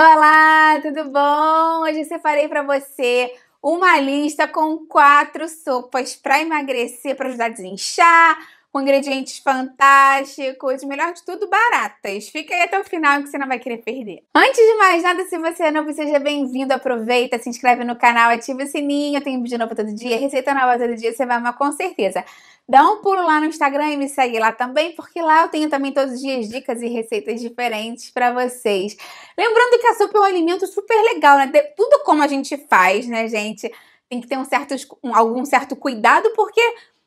Olá, tudo bom? Hoje eu separei para você uma lista com quatro sopas para emagrecer, para ajudar a desinchar, com ingredientes fantásticos, melhor de tudo, baratas. Fica aí até o final que você não vai querer perder. Antes de mais nada, se você é novo, seja bem-vindo, aproveita, se inscreve no canal, ativa o sininho, tem vídeo novo todo dia, receita nova todo dia, você vai amar com certeza. Dá um pulo lá no Instagram e me segue lá também, porque lá eu tenho também todos os dias dicas e receitas diferentes para vocês. Lembrando que a sopa é um alimento super legal, né? tudo como a gente faz, né, gente? Tem que ter um certo, um, algum certo cuidado, porque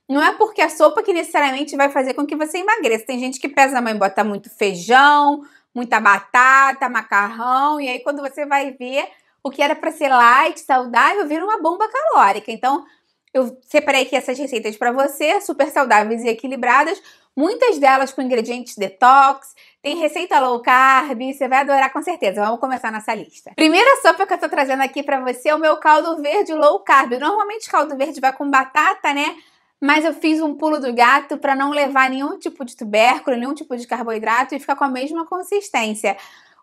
não é porque a sopa que necessariamente vai fazer com que você emagreça. Tem gente que pesa a mãe bota muito feijão, muita batata, macarrão, e aí quando você vai ver, o que era para ser light, saudável, vira uma bomba calórica. Então, eu separei aqui essas receitas para você, super saudáveis e equilibradas, muitas delas com ingredientes detox, tem receita low carb, você vai adorar com certeza. Vamos começar nossa lista. Primeira sopa que eu tô trazendo aqui para você é o meu caldo verde low carb. Normalmente caldo verde vai com batata, né? Mas eu fiz um pulo do gato para não levar nenhum tipo de tubérculo, nenhum tipo de carboidrato e ficar com a mesma consistência.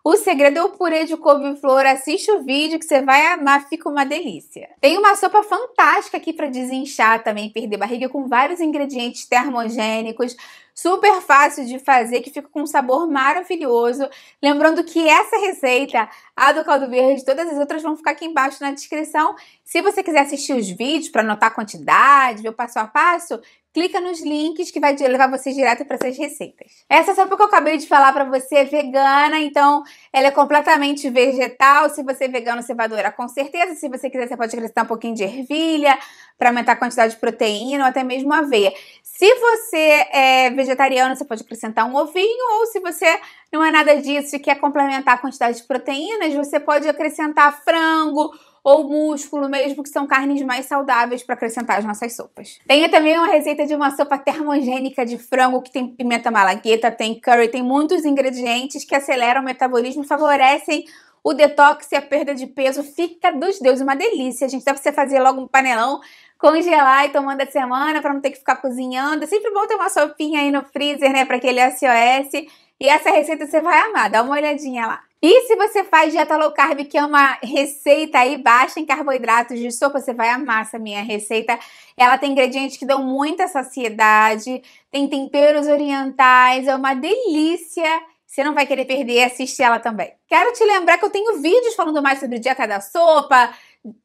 O segredo é o purê de couve-flor. Assiste o vídeo que você vai amar, fica uma delícia. Tem uma sopa fantástica aqui para desinchar também, perder barriga com vários ingredientes termogênicos super fácil de fazer, que fica com um sabor maravilhoso. Lembrando que essa receita, a do caldo verde, todas as outras vão ficar aqui embaixo na descrição. Se você quiser assistir os vídeos para anotar a quantidade, ver o passo a passo, clica nos links que vai levar você direto para essas receitas. Essa é sopa que eu acabei de falar para você é vegana, então ela é completamente vegetal. Se você é vegano, você vai adorar com certeza. Se você quiser, você pode acrescentar um pouquinho de ervilha para aumentar a quantidade de proteína ou até mesmo aveia. Se você é vegetal, vegetariano, você pode acrescentar um ovinho, ou se você não é nada disso e quer complementar a quantidade de proteínas, você pode acrescentar frango ou músculo mesmo, que são carnes mais saudáveis para acrescentar às nossas sopas. Tenha também uma receita de uma sopa termogênica de frango que tem pimenta malagueta, tem curry, tem muitos ingredientes que aceleram o metabolismo e favorecem o detox e a perda de peso fica dos deuses, uma delícia, gente. Dá você fazer logo um panelão, congelar e tomando a semana para não ter que ficar cozinhando. É sempre bom ter uma sopinha aí no freezer, né, para aquele SOS. E essa receita você vai amar, dá uma olhadinha lá. E se você faz dieta low carb, que é uma receita aí baixa em carboidratos de sopa, você vai amar essa minha receita. Ela tem ingredientes que dão muita saciedade, tem temperos orientais, é uma delícia. Você não vai querer perder, assiste ela também. Quero te lembrar que eu tenho vídeos falando mais sobre dieta da sopa,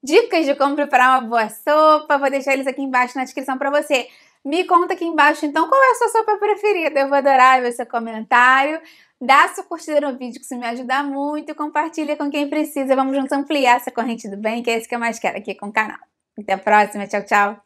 dicas de como preparar uma boa sopa. Vou deixar eles aqui embaixo na descrição para você. Me conta aqui embaixo, então, qual é a sua sopa preferida. Eu vou adorar ver seu comentário. Dá sua curtida no vídeo, que isso me ajuda muito. Compartilha com quem precisa. Vamos juntos ampliar essa corrente do bem, que é esse que eu mais quero aqui com o canal. Até a próxima. Tchau, tchau.